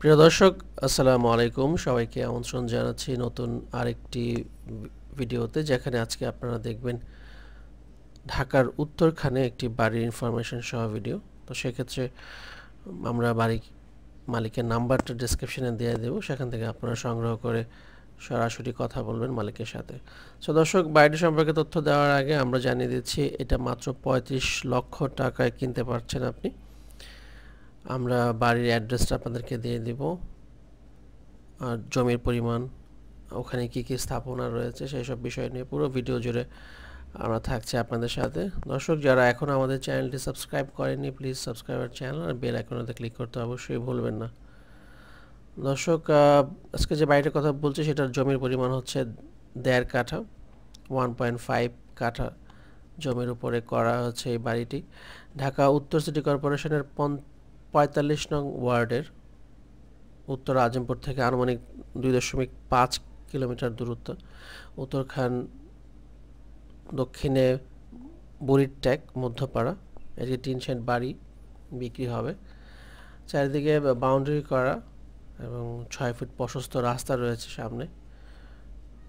প্রিয় দর্শক আসসালামু আলাইকুম সবাইকে আমন্ত্রণ জানাচ্ছি নতুন আরেকটি ভিডিওতে যেখানে আজকে আপনারা দেখবেন ঢাকার উত্তরখানে একটি বাড়ির ইনফরমেশন সহ ভিডিও তো সেক্ষেত্রে আমরা বাড়ি মালিকের নাম্বারটা ডিসক্রিপশানে দিয়ে দেবো সেখান থেকে আপনারা সংগ্রহ করে সরাসরি কথা বলবেন মালিকের সাথে সো দর্শক বাড়িটি সম্পর্কে তথ্য দেওয়ার আগে আমরা জানিয়ে দিচ্ছি এটা মাত্র পঁয়ত্রিশ লক্ষ টাকায় কিনতে পারছেন আপনি আমরা বাড়ির অ্যাড্রেসটা আপনাদেরকে দিয়ে দেব আর জমির পরিমাণ ওখানে কি কি স্থাপনা রয়েছে সেই সব বিষয় নিয়ে পুরো ভিডিও জুড়ে আমরা থাকছি আপনাদের সাথে দর্শক যারা এখন আমাদের চ্যানেলটি সাবস্ক্রাইব করেনি প্লিজ সাবস্ক্রাইবার চ্যানেল আর বেল আইকনটাতে ক্লিক করতে অবশ্যই ভুলবেন না দর্শক আজকে যে বাড়িটার কথা বলছি সেটার জমির পরিমাণ হচ্ছে দেড় কাঠা ওয়ান পয়েন্ট ফাইভ কাঠা জমির উপরে করা হচ্ছে এই বাড়িটি ঢাকা উত্তর সিটি কর্পোরেশনের পঞ্চ পঁয়তাল্লিশ নং ওয়ার্ডের উত্তর আজমপুর থেকে আনুমানিক দুই দশমিক পাঁচ কিলোমিটার দূরত্ব উত্তরখান দক্ষিণে বুড়ির ট্যাক মধ্যপাড়া এটি টিন সেন্ট বাড়ি বিক্রি হবে চারিদিকে বাউন্ডারি করা এবং ছয় ফুট প্রশস্ত রাস্তা রয়েছে সামনে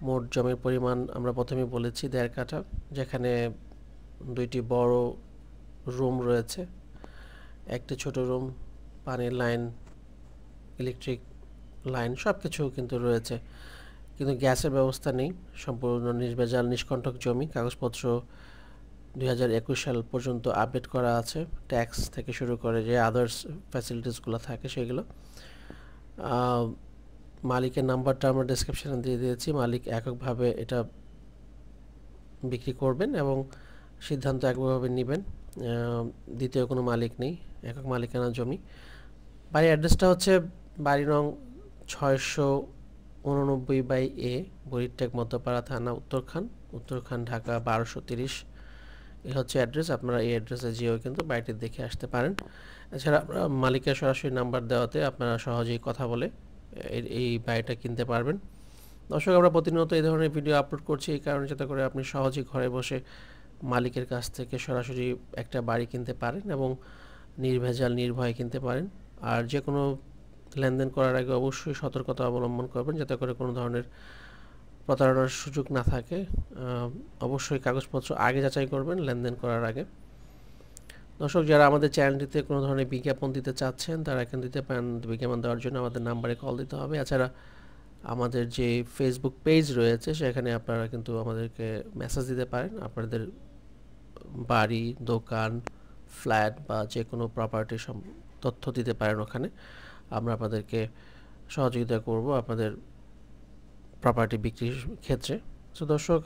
মোট জমির পরিমাণ আমরা প্রথমেই বলেছি দেড় কাঠা যেখানে দুইটি বড় রুম রয়েছে একটা ছোট রুম পানির লাইন ইলেকট্রিক লাইন সব কিছু কিন্তু রয়েছে কিন্তু গ্যাসের ব্যবস্থা নেই সম্পূর্ণ নির্বেজাল নিষ্কণ্ঠক জমি কাগজপত্র দুই সাল পর্যন্ত আপডেট করা আছে ট্যাক্স থেকে শুরু করে যে আদার্স ফ্যাসিলিটিসগুলো থাকে সেগুলো মালিকের নাম্বারটা আমরা ডিসক্রিপশানে দিয়ে দিয়েছি মালিক এককভাবে এটা বিক্রি করবেন এবং সিদ্ধান্ত একভাবে নেবেন দ্বিতীয় কোনো মালিক নেই একক মালিকানা জমি বাড়ির অ্যাড্রেসটা হচ্ছে বাড়ি রং ছয়শো উননব্বই বাই এ বরিটেক মধ্যপাড়া থানা উত্তরখান উত্তরখান ঢাকা বারোশো তিরিশ এই হচ্ছে অ্যাড্রেস আপনারা এই অ্যাড্রেসে যেও কিন্তু বাড়িটি দেখে আসতে পারেন এছাড়া আপনারা মালিকের সরাসরি নাম্বার দেওয়াতে আপনারা সহজেই কথা বলে এই বাড়িটা কিনতে পারবেন দর্শক আমরা প্রতিনিয়ত এই ধরনের ভিডিও আপলোড করছি এই কারণে যাতে করে আপনি সহজেই ঘরে বসে মালিকের কাছ থেকে সরাসরি একটা বাড়ি কিনতে পারেন এবং নির্ভেজাল নির্ভয়ে কিনতে পারেন আর যে কোনো লেনদেন করার আগে অবশ্যই সতর্কতা অবলম্বন করবেন যাতে করে কোনো ধরনের প্রতারণার সুযোগ না থাকে অবশ্যই কাগজপত্র আগে যাচাই করবেন লেনদেন করার আগে দর্শক যারা আমাদের চ্যানেলটিতে কোনো ধরনের বিজ্ঞাপন দিতে চাচ্ছেন তারা এখান দিতে পারেন বিজ্ঞাপন দেওয়ার জন্য আমাদের নাম্বারে কল দিতে হবে এছাড়া আমাদের যে ফেসবুক পেজ রয়েছে সেখানে আপনারা কিন্তু আমাদেরকে মেসেজ দিতে পারেন আপনাদের বাড়ি দোকান ফ্ল্যাট বা যে কোনো প্রপার্টি তথ্য দিতে পারেন ওখানে আমরা আপনাদেরকে সহযোগিতা করব আপনাদের প্রপার্টি বিক্রির ক্ষেত্রে তো দর্শক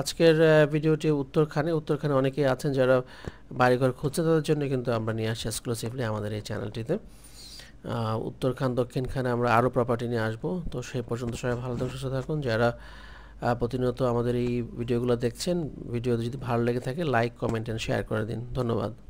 আজকের ভিডিওটি উত্তরখানে উত্তরখানে অনেকেই আছেন যারা বাড়িঘর খুঁজছে তাদের জন্য কিন্তু আমরা নিয়ে আসি এক্সক্লুসিভলি আমাদের এই চ্যানেলটিতে উত্তরখান দক্ষিণখানে আমরা আরও প্রপার্টি নিয়ে আসবো তো সেই পর্যন্ত সবাই ভালো সুস্থ থাকুন যারা প্রতিনিয়ত আমাদের এই ভিডিওগুলো দেখছেন ভিডিও যদি ভালো লেগে থাকে লাইক কমেন্ট অ্যান্ড শেয়ার করে দিন ধন্যবাদ